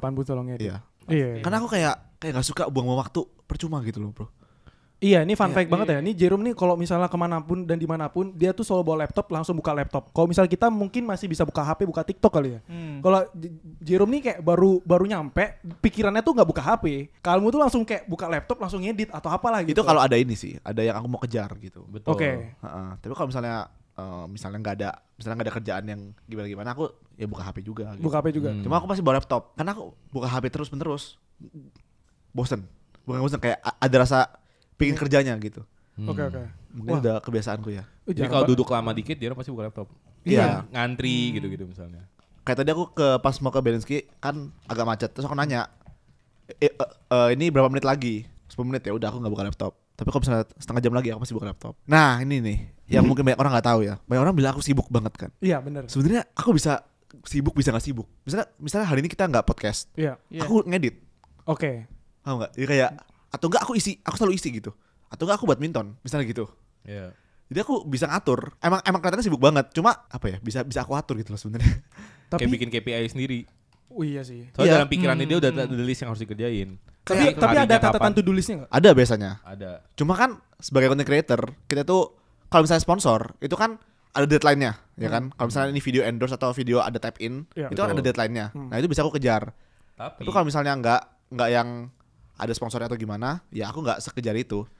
kapan pun tolong edit. Iya. Iya. Karena aku kayak kayak nggak suka buang-buang waktu percuma gitu loh, Bro. Iya, ini fun iya. fact banget ya. Ini Jerome nih kalau misalnya kemanapun dan dimanapun dia tuh selalu bawa laptop langsung buka laptop. Kalau misalnya kita mungkin masih bisa buka HP, buka TikTok kali ya. Hmm. Kalau Jerome nih kayak baru baru nyampe, pikirannya tuh nggak buka HP. Kamu tuh langsung kayak buka laptop langsung ngedit atau apalah gitu. Itu kalau ada ini sih, ada yang aku mau kejar gitu. Betul. Oke. Tapi kalau misalnya Eh, misalnya nggak ada misalnya nggak ada kerjaan yang gimana gimana aku ya buka HP juga gitu. buka HP juga hmm. hmm. cuma aku pasti bawa laptop karena aku buka HP terus menerus bosen bukan bosen kayak ada rasa pingin hmm. kerjanya gitu oke hmm. oke okay, okay. mungkin udah kebiasaanku ya jadi kalau duduk lama dikit dia pasti buka laptop iya yeah. Hmm. ngantri gitu gitu misalnya kayak tadi aku ke pas mau ke Belinski kan agak macet terus aku nanya e, uh, uh, ini berapa menit lagi Sepuluh menit ya udah aku nggak buka laptop tapi kalau misalnya setengah jam lagi aku pasti buka laptop nah ini nih yang mungkin banyak orang nggak tahu ya banyak orang bilang aku sibuk banget kan iya benar sebenarnya aku bisa sibuk bisa nggak sibuk misalnya misalnya hari ini kita nggak podcast iya yeah. aku ngedit oke okay. tahu nggak jadi kayak atau enggak aku isi aku selalu isi gitu atau enggak aku badminton misalnya gitu iya jadi aku bisa ngatur emang emang kelihatannya sibuk banget cuma apa ya bisa bisa aku atur gitu loh sebenarnya tapi kayak bikin KPI sendiri Oh iya sih. Soalnya yeah. dalam pikiran hmm. dia udah hmm, ada hmm. list yang harus dikerjain. Tapi ya, tapi ada catatan to do listnya nggak? Ada biasanya. Ada. Cuma kan sebagai content creator kita tuh kalau misalnya sponsor itu kan ada deadline-nya, ya hmm. ya kan? Kalau misalnya ini video endorse atau video ada tap in, ya, itu kan ada deadline-nya. Hmm. Nah, itu bisa aku kejar. Tapi, tapi kalau misalnya nggak nggak yang ada sponsornya atau gimana, ya aku nggak sekejar itu.